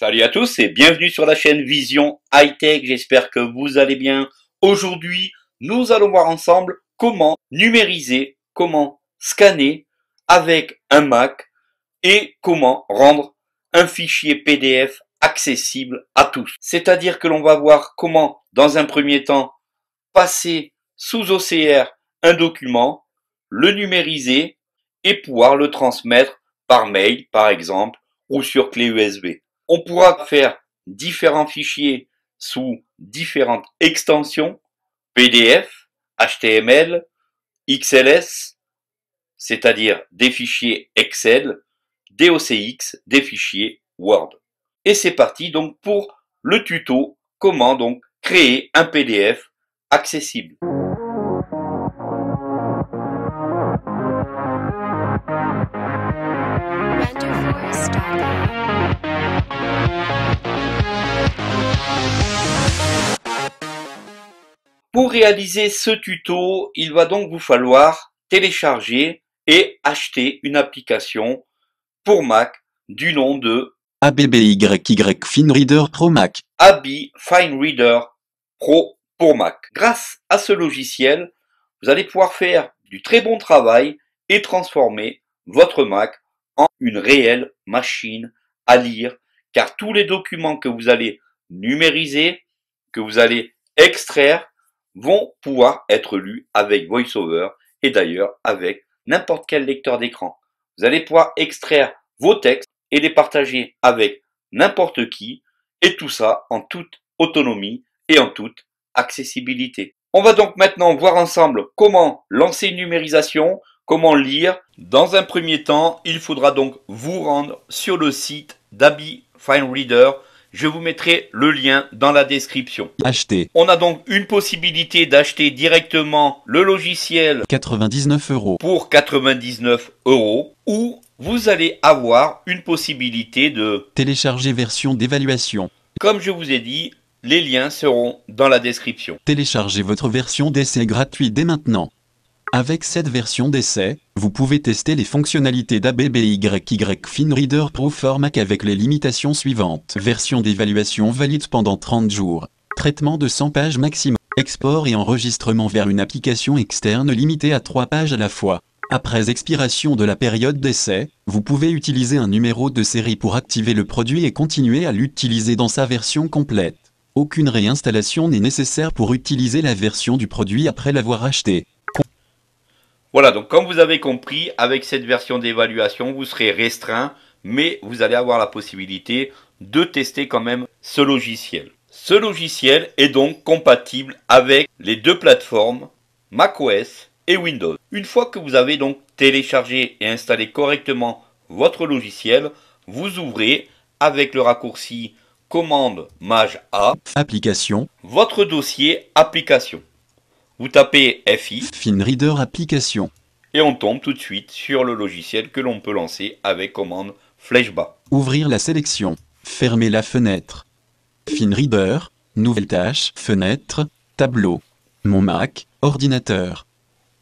Salut à tous et bienvenue sur la chaîne Vision Hightech, J'espère que vous allez bien. Aujourd'hui, nous allons voir ensemble comment numériser, comment scanner avec un Mac et comment rendre un fichier PDF accessible à tous. C'est-à-dire que l'on va voir comment, dans un premier temps, passer sous OCR un document, le numériser et pouvoir le transmettre par mail, par exemple, ou sur clé USB. On pourra faire différents fichiers sous différentes extensions, PDF, HTML, XLS, c'est-à-dire des fichiers Excel, DOCX, des fichiers Word. Et c'est parti donc pour le tuto comment donc créer un PDF accessible. Pour réaliser ce tuto, il va donc vous falloir télécharger et acheter une application pour Mac du nom de ABBYY FineReader Pro Mac. Fine FineReader Pro pour Mac. Grâce à ce logiciel, vous allez pouvoir faire du très bon travail et transformer votre Mac en une réelle machine à lire, car tous les documents que vous allez numériser, que vous allez extraire, vont pouvoir être lus avec VoiceOver et d'ailleurs avec n'importe quel lecteur d'écran. Vous allez pouvoir extraire vos textes et les partager avec n'importe qui et tout ça en toute autonomie et en toute accessibilité. On va donc maintenant voir ensemble comment lancer une numérisation, comment lire. Dans un premier temps, il faudra donc vous rendre sur le site d'Abi Reader. Je vous mettrai le lien dans la description. Acheter. On a donc une possibilité d'acheter directement le logiciel 99 euros pour 99 euros ou vous allez avoir une possibilité de télécharger version d'évaluation. Comme je vous ai dit, les liens seront dans la description. Téléchargez votre version d'essai gratuit dès maintenant. Avec cette version d'essai, vous pouvez tester les fonctionnalités d'ABBYY FinReader Pro Formac avec les limitations suivantes. Version d'évaluation valide pendant 30 jours. Traitement de 100 pages maximum. Export et enregistrement vers une application externe limitée à 3 pages à la fois. Après expiration de la période d'essai, vous pouvez utiliser un numéro de série pour activer le produit et continuer à l'utiliser dans sa version complète. Aucune réinstallation n'est nécessaire pour utiliser la version du produit après l'avoir acheté. Voilà, donc comme vous avez compris, avec cette version d'évaluation, vous serez restreint, mais vous allez avoir la possibilité de tester quand même ce logiciel. Ce logiciel est donc compatible avec les deux plateformes macOS et Windows. Une fois que vous avez donc téléchargé et installé correctement votre logiciel, vous ouvrez avec le raccourci commande Maj A application votre dossier application. Vous tapez FI. FinReader application. Et on tombe tout de suite sur le logiciel que l'on peut lancer avec commande flèche bas. Ouvrir la sélection. Fermer la fenêtre. FinReader. Nouvelle tâche. Fenêtre. Tableau. Mon Mac. Ordinateur.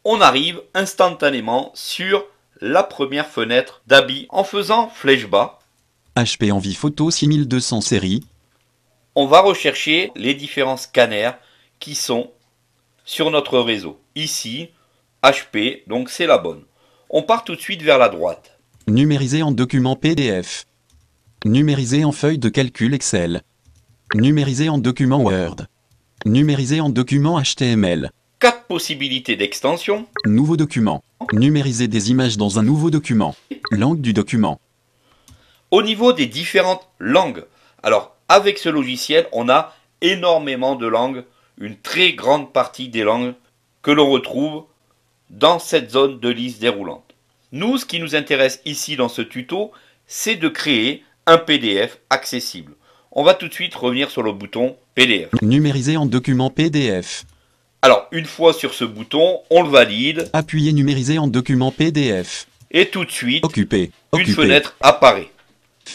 On arrive instantanément sur la première fenêtre d'habit en faisant flèche bas. HP Envie Photo 6200 série. On va rechercher les différents scanners qui sont sur notre réseau. Ici, HP, donc c'est la bonne. On part tout de suite vers la droite. Numériser en document PDF. Numériser en feuille de calcul Excel. Numériser en document Word. Numériser en document HTML. Quatre possibilités d'extension. Nouveau document. Numériser des images dans un nouveau document. Langue du document. Au niveau des différentes langues, alors avec ce logiciel, on a énormément de langues une très grande partie des langues que l'on retrouve dans cette zone de liste déroulante. Nous, ce qui nous intéresse ici dans ce tuto, c'est de créer un PDF accessible. On va tout de suite revenir sur le bouton PDF. Numériser en document PDF. Alors, une fois sur ce bouton, on le valide. Appuyer numériser en document PDF. Et tout de suite, une fenêtre apparaît.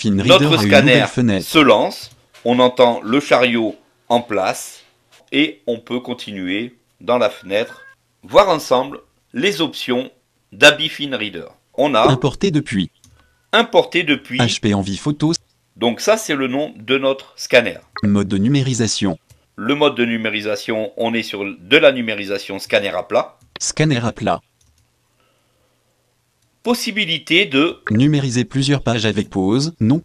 Notre scanner se lance. On entend le chariot en place et on peut continuer dans la fenêtre, voir ensemble les options d'Abifin Reader. On a importé depuis. Importé depuis. HP Envie Photos. Donc ça c'est le nom de notre scanner. Mode de numérisation. Le mode de numérisation, on est sur de la numérisation scanner à plat. Scanner à plat. Possibilité de numériser plusieurs pages avec pause, non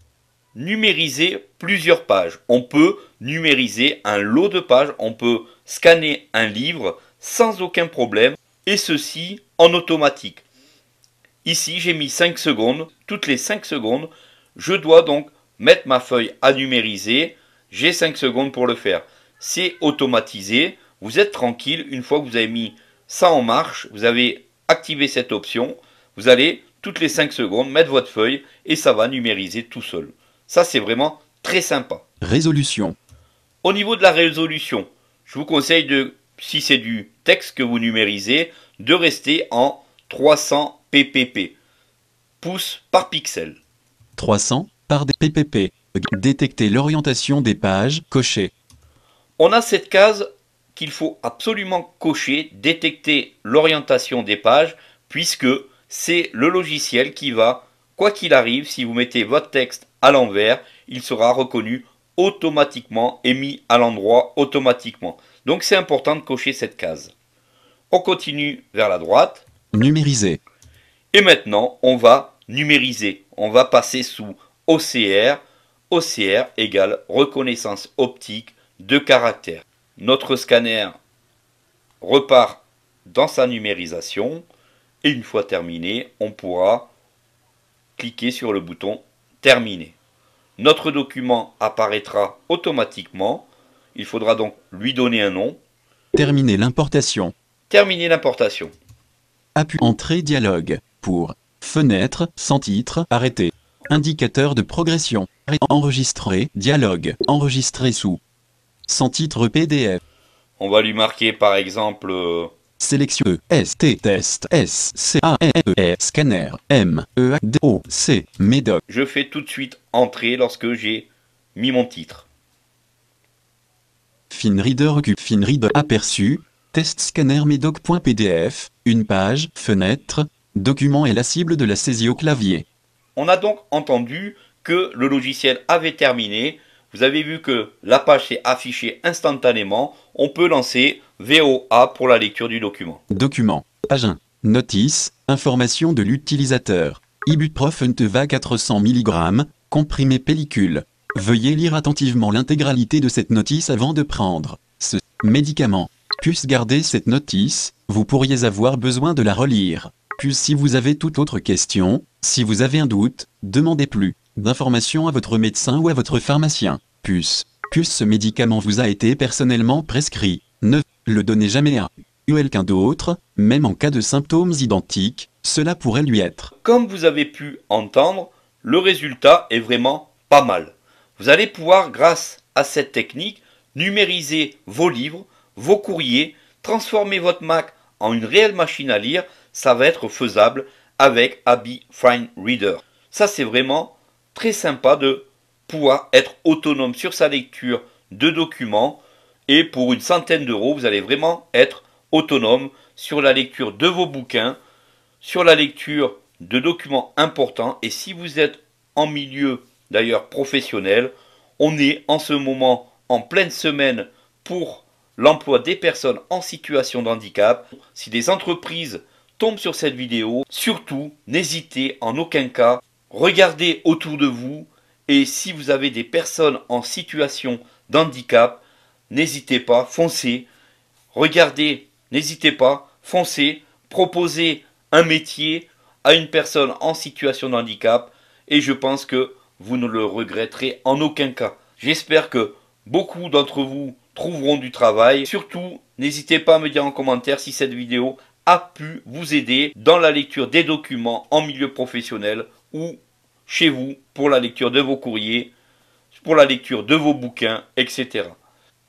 numériser plusieurs pages. On peut numériser un lot de pages, on peut scanner un livre sans aucun problème, et ceci en automatique. Ici, j'ai mis 5 secondes. Toutes les 5 secondes, je dois donc mettre ma feuille à numériser. J'ai 5 secondes pour le faire. C'est automatisé. Vous êtes tranquille. Une fois que vous avez mis ça en marche, vous avez activé cette option. Vous allez toutes les 5 secondes mettre votre feuille et ça va numériser tout seul. Ça, c'est vraiment très sympa. Résolution. Au niveau de la résolution, je vous conseille de, si c'est du texte que vous numérisez, de rester en 300 ppp, pouces par pixel. 300 par des ppp. Détecter l'orientation des pages, cocher. On a cette case qu'il faut absolument cocher, détecter l'orientation des pages, puisque c'est le logiciel qui va Quoi qu'il arrive, si vous mettez votre texte à l'envers, il sera reconnu automatiquement et mis à l'endroit automatiquement. Donc c'est important de cocher cette case. On continue vers la droite. Numériser. Et maintenant, on va numériser. On va passer sous OCR. OCR égale reconnaissance optique de caractère. Notre scanner repart dans sa numérisation. Et une fois terminé, on pourra cliquez sur le bouton Terminer. Notre document apparaîtra automatiquement. Il faudra donc lui donner un nom. Terminer l'importation. Terminer l'importation. Appuyer Entrée dialogue. Pour Fenêtre sans titre arrêté. Indicateur de progression. Enregistrer dialogue. Enregistrer sous sans titre PDF. On va lui marquer par exemple euh, Sélectionne e ST test S C A N e, e, e scanner M E A D O C Medoc. Je fais tout de suite entrer lorsque j'ai mis mon titre. FinReader occupe FinReader aperçu test scanner une page fenêtre document et la cible de la saisie au clavier. On a donc entendu que le logiciel avait terminé vous avez vu que la page s'est affichée instantanément. On peut lancer VOA pour la lecture du document. Document. Page 1. Notice. Information de l'utilisateur. Ibuprofen va 400 mg, comprimé pellicule. Veuillez lire attentivement l'intégralité de cette notice avant de prendre ce médicament. Puisse garder cette notice, vous pourriez avoir besoin de la relire. Puis si vous avez toute autre question, si vous avez un doute, demandez plus d'informations à votre médecin ou à votre pharmacien. Plus ce médicament vous a été personnellement prescrit. Ne le donnez jamais à quelqu'un d'autre, même en cas de symptômes identiques, cela pourrait lui être. Comme vous avez pu entendre, le résultat est vraiment pas mal. Vous allez pouvoir, grâce à cette technique, numériser vos livres, vos courriers, transformer votre Mac en une réelle machine à lire, ça va être faisable avec Abby Fine Reader. Ça c'est vraiment très sympa de pouvoir être autonome sur sa lecture de documents. Et pour une centaine d'euros, vous allez vraiment être autonome sur la lecture de vos bouquins, sur la lecture de documents importants. Et si vous êtes en milieu d'ailleurs professionnel, on est en ce moment en pleine semaine pour l'emploi des personnes en situation de handicap. Si des entreprises tombent sur cette vidéo, surtout n'hésitez en aucun cas, regardez autour de vous, et si vous avez des personnes en situation d'handicap, n'hésitez pas, foncez. Regardez, n'hésitez pas, foncez. Proposez un métier à une personne en situation d'handicap et je pense que vous ne le regretterez en aucun cas. J'espère que beaucoup d'entre vous trouveront du travail. Surtout, n'hésitez pas à me dire en commentaire si cette vidéo a pu vous aider dans la lecture des documents en milieu professionnel ou chez vous pour la lecture de vos courriers, pour la lecture de vos bouquins, etc.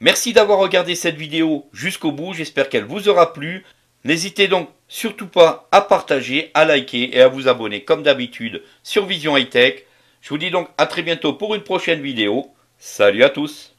Merci d'avoir regardé cette vidéo jusqu'au bout, j'espère qu'elle vous aura plu. N'hésitez donc surtout pas à partager, à liker et à vous abonner comme d'habitude sur Vision Hightech. Tech. Je vous dis donc à très bientôt pour une prochaine vidéo. Salut à tous